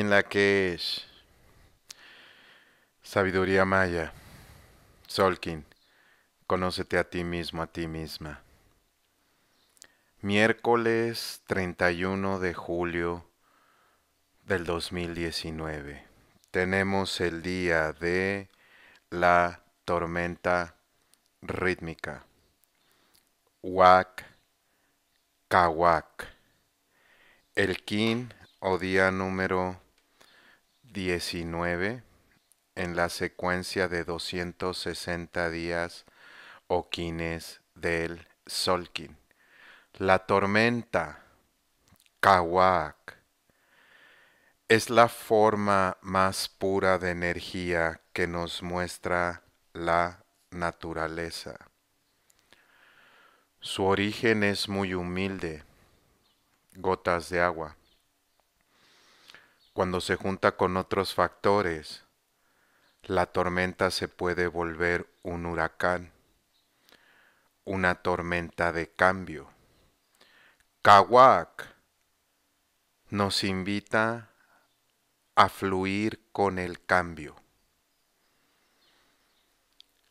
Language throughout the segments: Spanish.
en la que es sabiduría maya, Solkin, conócete a ti mismo, a ti misma. Miércoles 31 de julio del 2019. Tenemos el día de la tormenta rítmica. Wak Kawak. El kin o día número 19 en la secuencia de 260 días o quines del Solkin. La tormenta, Kawak, es la forma más pura de energía que nos muestra la naturaleza. Su origen es muy humilde, gotas de agua cuando se junta con otros factores, la tormenta se puede volver un huracán, una tormenta de cambio. Kawak nos invita a fluir con el cambio.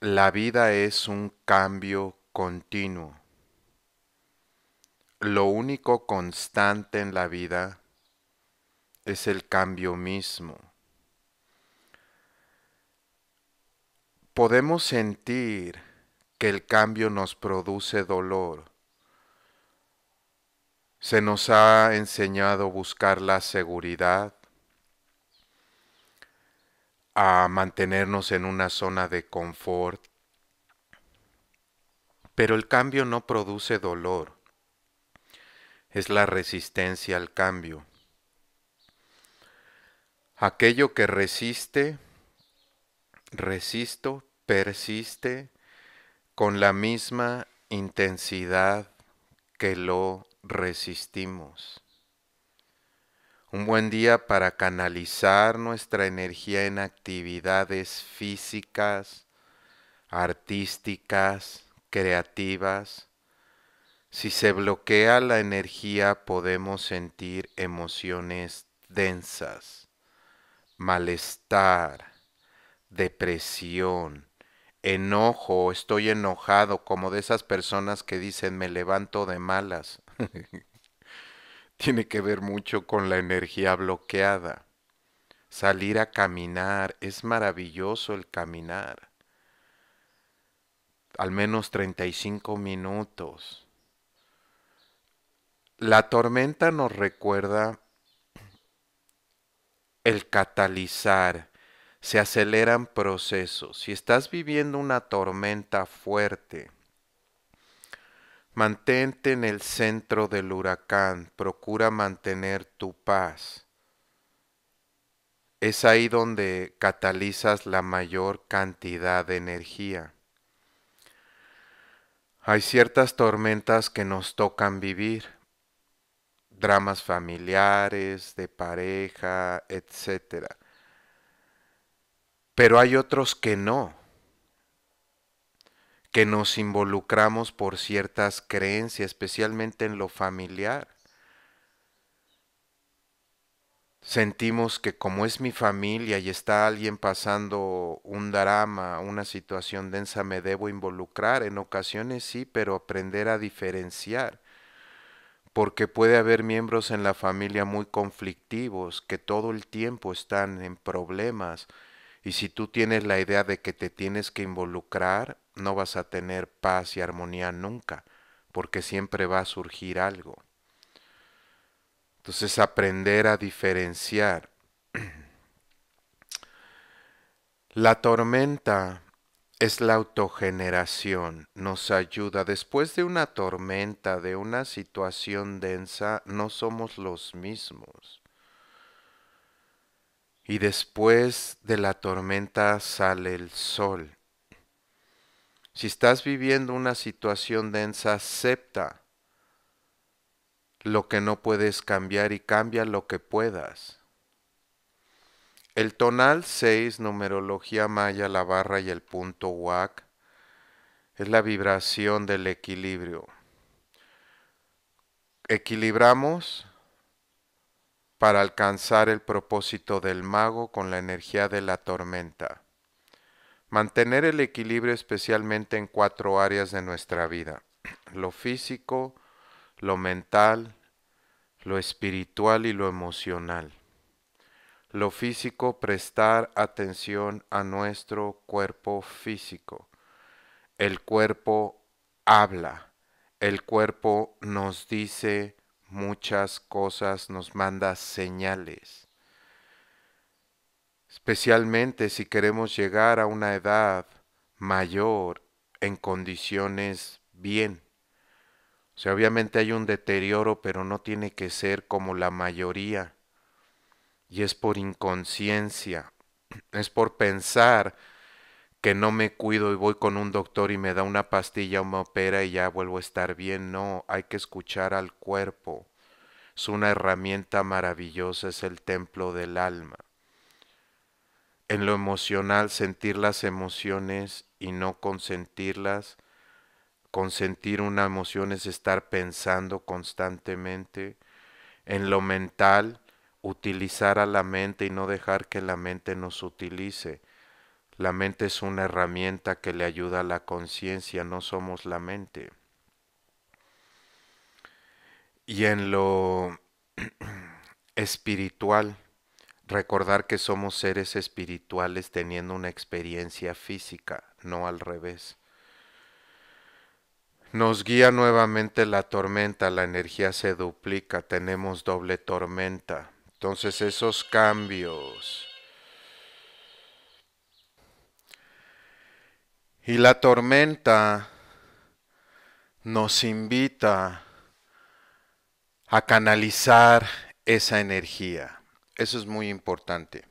La vida es un cambio continuo. Lo único constante en la vida es el cambio mismo. Podemos sentir que el cambio nos produce dolor. Se nos ha enseñado a buscar la seguridad, a mantenernos en una zona de confort, pero el cambio no produce dolor, es la resistencia al cambio. Aquello que resiste, resisto, persiste con la misma intensidad que lo resistimos. Un buen día para canalizar nuestra energía en actividades físicas, artísticas, creativas. Si se bloquea la energía podemos sentir emociones densas malestar, depresión, enojo, estoy enojado, como de esas personas que dicen me levanto de malas. Tiene que ver mucho con la energía bloqueada. Salir a caminar, es maravilloso el caminar. Al menos 35 minutos. La tormenta nos recuerda el catalizar, se aceleran procesos. Si estás viviendo una tormenta fuerte, mantente en el centro del huracán, procura mantener tu paz. Es ahí donde catalizas la mayor cantidad de energía. Hay ciertas tormentas que nos tocan vivir dramas familiares, de pareja, etc. Pero hay otros que no, que nos involucramos por ciertas creencias, especialmente en lo familiar. Sentimos que como es mi familia y está alguien pasando un drama, una situación densa, me debo involucrar. En ocasiones sí, pero aprender a diferenciar porque puede haber miembros en la familia muy conflictivos que todo el tiempo están en problemas y si tú tienes la idea de que te tienes que involucrar, no vas a tener paz y armonía nunca, porque siempre va a surgir algo. Entonces aprender a diferenciar. La tormenta es la autogeneración. Nos ayuda. Después de una tormenta, de una situación densa, no somos los mismos. Y después de la tormenta sale el sol. Si estás viviendo una situación densa, acepta lo que no puedes cambiar y cambia lo que puedas. El tonal 6, numerología maya, la barra y el punto WAC, es la vibración del equilibrio. Equilibramos para alcanzar el propósito del mago con la energía de la tormenta. Mantener el equilibrio especialmente en cuatro áreas de nuestra vida, lo físico, lo mental, lo espiritual y lo emocional lo físico, prestar atención a nuestro cuerpo físico. El cuerpo habla, el cuerpo nos dice muchas cosas, nos manda señales. Especialmente si queremos llegar a una edad mayor en condiciones bien. O sea, obviamente hay un deterioro, pero no tiene que ser como la mayoría y es por inconsciencia, es por pensar que no me cuido y voy con un doctor y me da una pastilla o me opera y ya vuelvo a estar bien. No, hay que escuchar al cuerpo. Es una herramienta maravillosa, es el templo del alma. En lo emocional, sentir las emociones y no consentirlas. Consentir una emoción es estar pensando constantemente. En lo mental, utilizar a la mente y no dejar que la mente nos utilice. La mente es una herramienta que le ayuda a la conciencia, no somos la mente. Y en lo espiritual, recordar que somos seres espirituales teniendo una experiencia física, no al revés. Nos guía nuevamente la tormenta, la energía se duplica, tenemos doble tormenta. Entonces esos cambios. Y la tormenta nos invita a canalizar esa energía. Eso es muy importante.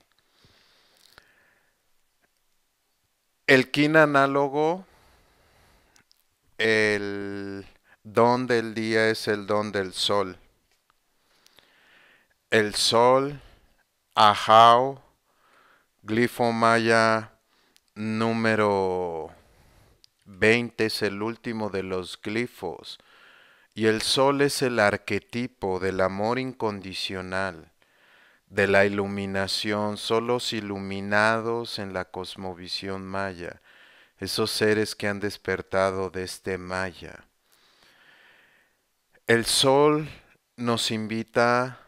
El kin análogo, el don del día es el don del sol. El Sol, Ajao, glifo maya número 20 es el último de los glifos. Y el Sol es el arquetipo del amor incondicional, de la iluminación, solos iluminados en la cosmovisión maya, esos seres que han despertado de este maya. El Sol nos invita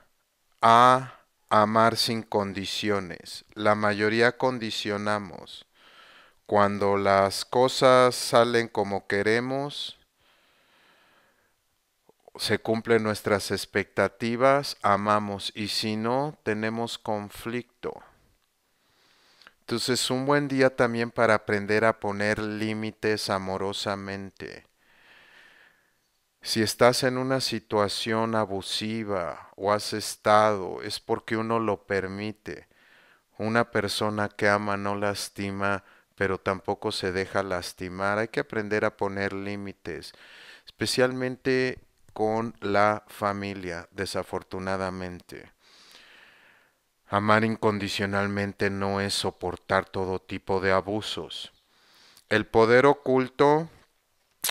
a amar sin condiciones. La mayoría condicionamos. Cuando las cosas salen como queremos, se cumplen nuestras expectativas, amamos y si no, tenemos conflicto. Entonces, un buen día también para aprender a poner límites amorosamente. Si estás en una situación abusiva o has estado, es porque uno lo permite. Una persona que ama no lastima, pero tampoco se deja lastimar. Hay que aprender a poner límites, especialmente con la familia, desafortunadamente. Amar incondicionalmente no es soportar todo tipo de abusos. El poder oculto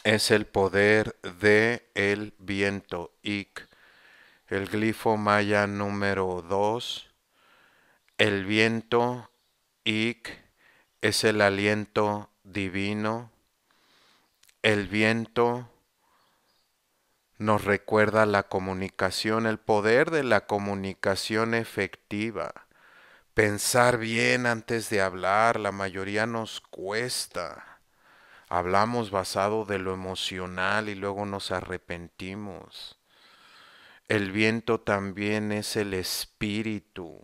es el poder de el viento, ik. El glifo maya número 2, el viento, ik, es el aliento divino. El viento nos recuerda la comunicación, el poder de la comunicación efectiva. Pensar bien antes de hablar, la mayoría nos cuesta hablamos basado de lo emocional y luego nos arrepentimos. El viento también es el espíritu,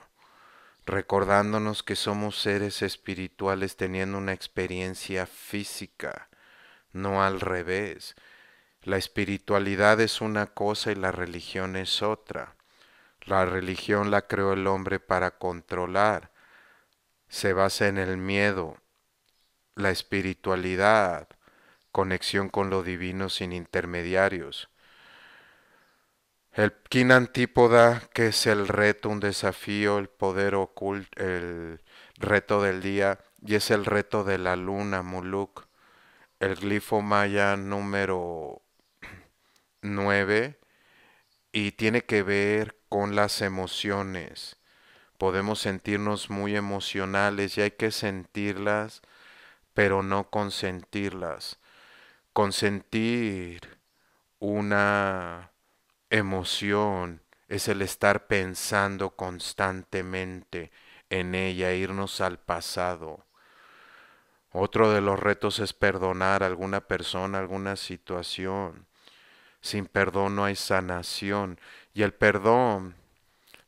recordándonos que somos seres espirituales teniendo una experiencia física, no al revés. La espiritualidad es una cosa y la religión es otra. La religión la creó el hombre para controlar. Se basa en el miedo, la espiritualidad, conexión con lo divino sin intermediarios. El antípoda que es el reto, un desafío, el poder oculto, el reto del día, y es el reto de la luna, Muluk. El glifo maya número 9, y tiene que ver con las emociones. Podemos sentirnos muy emocionales y hay que sentirlas pero no consentirlas. Consentir una emoción es el estar pensando constantemente en ella, irnos al pasado. Otro de los retos es perdonar a alguna persona, alguna situación. Sin perdón no hay sanación. Y el perdón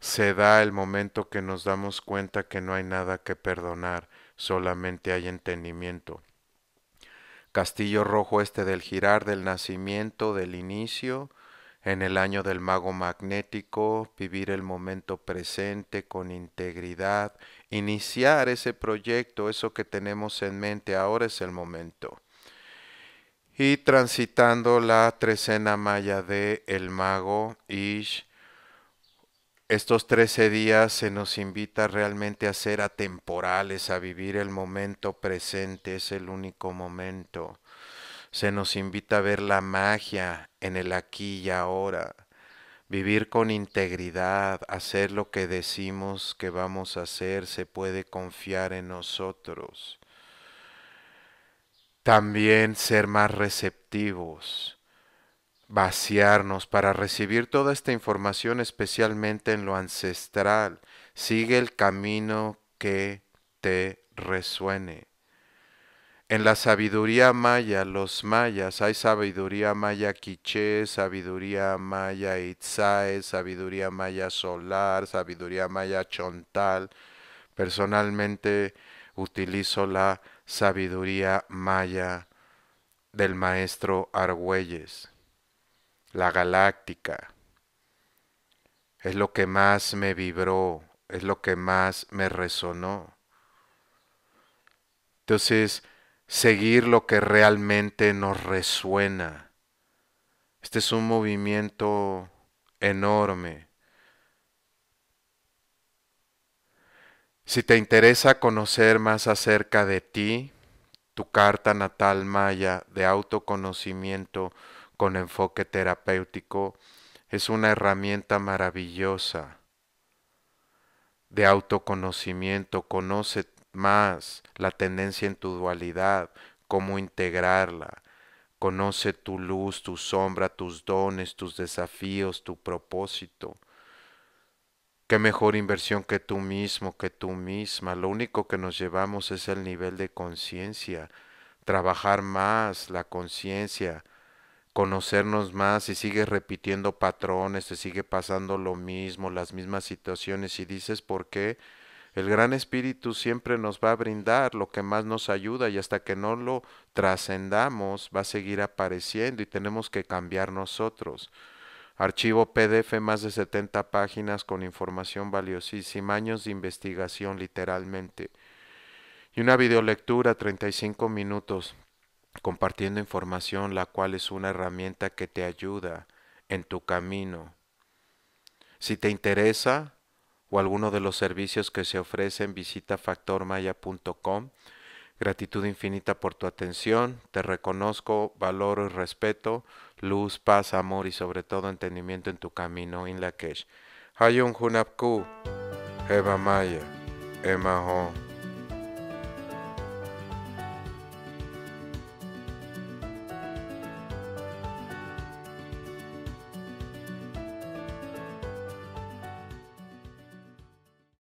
se da el momento que nos damos cuenta que no hay nada que perdonar solamente hay entendimiento. Castillo rojo este del girar del nacimiento, del inicio, en el año del mago magnético, vivir el momento presente con integridad, iniciar ese proyecto, eso que tenemos en mente, ahora es el momento. Y transitando la trecena maya de el mago Ish, estos 13 días se nos invita realmente a ser atemporales, a vivir el momento presente, es el único momento. Se nos invita a ver la magia en el aquí y ahora, vivir con integridad, hacer lo que decimos que vamos a hacer, se puede confiar en nosotros. También ser más receptivos vaciarnos para recibir toda esta información, especialmente en lo ancestral. Sigue el camino que te resuene. En la sabiduría maya, los mayas, hay sabiduría maya quiché, sabiduría maya itzae, sabiduría maya solar, sabiduría maya chontal. Personalmente utilizo la sabiduría maya del maestro Argüelles la galáctica. Es lo que más me vibró, es lo que más me resonó. Entonces, seguir lo que realmente nos resuena. Este es un movimiento enorme. Si te interesa conocer más acerca de ti, tu carta natal maya de autoconocimiento con enfoque terapéutico es una herramienta maravillosa de autoconocimiento. Conoce más la tendencia en tu dualidad, cómo integrarla. Conoce tu luz, tu sombra, tus dones, tus desafíos, tu propósito. Qué mejor inversión que tú mismo, que tú misma. Lo único que nos llevamos es el nivel de conciencia. Trabajar más la conciencia, conocernos más y sigues repitiendo patrones, te sigue pasando lo mismo, las mismas situaciones y dices por qué. El gran espíritu siempre nos va a brindar lo que más nos ayuda y hasta que no lo trascendamos va a seguir apareciendo y tenemos que cambiar nosotros. Archivo PDF más de 70 páginas con información valiosísima, años de investigación literalmente. Y una videolectura 35 minutos compartiendo información la cual es una herramienta que te ayuda en tu camino. Si te interesa o alguno de los servicios que se ofrecen, visita factormaya.com. Gratitud infinita por tu atención, te reconozco, valoro y respeto, luz, paz, amor y sobre todo entendimiento en tu camino, In la Hayun Hunapku, Eva Maya, Emma